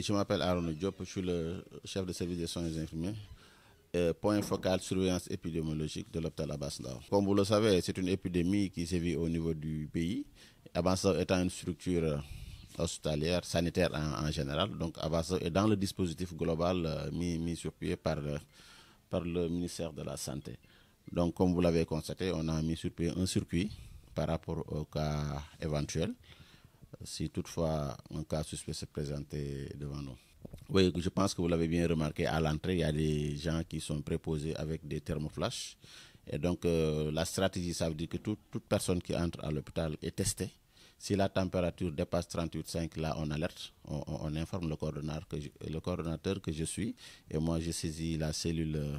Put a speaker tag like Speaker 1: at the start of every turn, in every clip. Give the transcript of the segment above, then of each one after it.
Speaker 1: Je m'appelle Aaron Diop, je suis le chef de service des soins infirmiers. Euh, point focal surveillance épidémiologique de l'hôpital Abbas Comme vous le savez, c'est une épidémie qui sévit au niveau du pays. Abasso étant une structure euh, hospitalière, sanitaire en, général, donc Abasso est dans le dispositif global euh, mis, mis, sur pied par, par le ministère de la Santé. Donc comme vous l'avez constaté, on a mis sur pied un circuit par rapport au cas éventuel si toutefois un cas suspect se présentait devant nous. Oui, je pense que vous l'avez bien remarqué, à l'entrée, il y a des gens qui sont préposés avec des thermoflash. Et donc, euh, la stratégie, ça veut dire que toute personne qui entre à l'hôpital est testée. Si la température dépasse 38,5, là, on alerte, on, informe le coordonnateur, que je, le que je suis. Et moi, je saisis la cellule euh,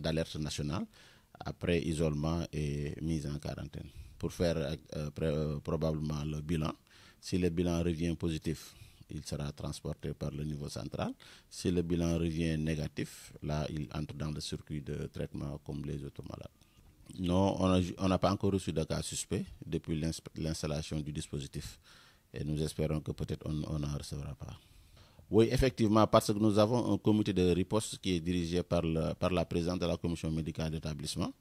Speaker 1: d'alerte nationale après isolement et mise en quarantaine pour faire euh, probablement le bilan si le bilan revient positif, il sera transporté par le niveau central. Si le bilan revient négatif, là, il entre dans le circuit de traitement comme les autres malades. Non, on n'a pas encore reçu de cas suspect depuis l'installation du dispositif. Et nous espérons que peut-être on n'en recevra pas. Oui, effectivement, parce que nous avons un comité de riposte qui est dirigé par, la présidente de la commission médicale d'établissement.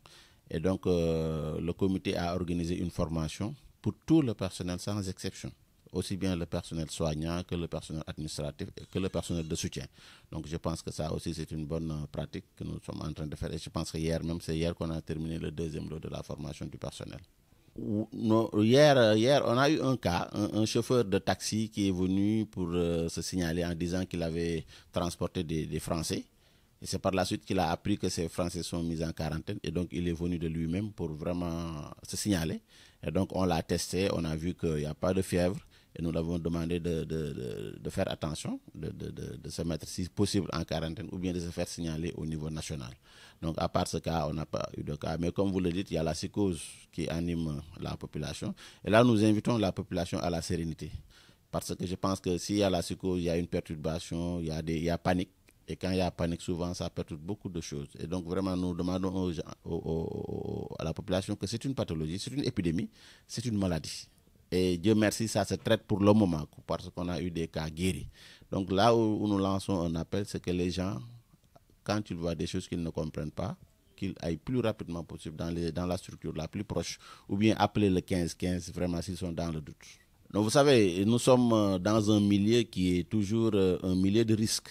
Speaker 1: Et donc, euh, le comité a organisé une formation pour tout le personnel sans exception aussi bien le personnel soignant que le personnel administratif et que le personnel de soutien. Donc je pense que ça aussi c'est une bonne euh, pratique que nous sommes en train de faire et je pense que hier même, c'est hier qu'on a terminé le deuxième lot de la formation du personnel. hier, euh, hier, on a eu un cas, un, chauffeur de taxi qui est venu pour euh, se signaler en disant qu'il avait transporté des, des Français. Et c'est par la suite qu'il a appris que ces Français sont mis en quarantaine. Et donc, il est venu de lui-même pour vraiment se signaler. Et donc, on l'a testé, on a vu qu'il n'y a pas de fièvre. Et nous l'avons demandé de, faire attention, de, se mettre, si possible, en quarantaine ou bien de se faire signaler au niveau national. Donc, à part ce cas, on n'a pas eu de cas. Mais comme vous le dites, il y a la psychose qui anime la population. Et là, nous invitons la population à la sérénité. Parce que je pense que s'il y a la psychose, il y a une perturbation, il y a, des, a panique. Et quand il y a panique, souvent, ça perturbe beaucoup de choses. Et donc, vraiment, nous demandons à la population que c'est une pathologie, c'est une épidémie, c'est une maladie. Et Dieu merci, ça se traite pour le moment, parce qu'on a eu des cas guéris. Donc là où nous lançons un appel, c'est que les gens, quand ils voient des choses qu'ils ne comprennent pas, aillent le plus rapidement possible dans, les, dans la structure la plus proche, ou bien appeler le 15-15 vraiment s'ils sont dans le doute. Donc vous savez, nous sommes euh, dans un milieu qui est toujours euh, un milieu de risques.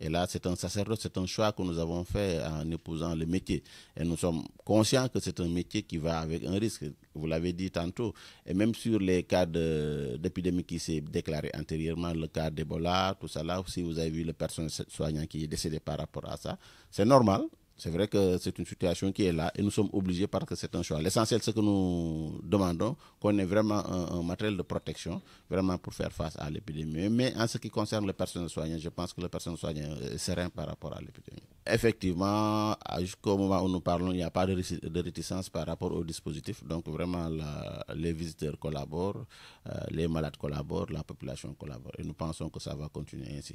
Speaker 1: Et là, c'est un sacerdoce, c'est un choix que nous avons fait en épousant le métier. Et nous sommes conscients que c'est un métier qui va avec un risque. Vous l'avez dit tantôt. Et même sur les cas d'épidémie qui s'est déclaré antérieurement, le cas d'Ebola, tout ça là, si vous avez vu le personnel soignant qui est décédé par rapport à ça, c'est normal. C'est vrai que c'est une situation qui est là et nous sommes obligés parce que c'est un choix. L'essentiel, ce que nous demandons qu'on ait vraiment un, matériel de protection, vraiment pour faire face à l'épidémie. Mais en ce qui concerne les personnes soignantes, je pense que les personnes soignantes sont serein par rapport à l'épidémie. Effectivement, jusqu'au moment où nous parlons, il n'y a pas de, réticence par rapport au dispositif. Donc vraiment, les visiteurs collaborent, euh, les malades collaborent, la population collabore. Et nous pensons que ça va continuer ainsi.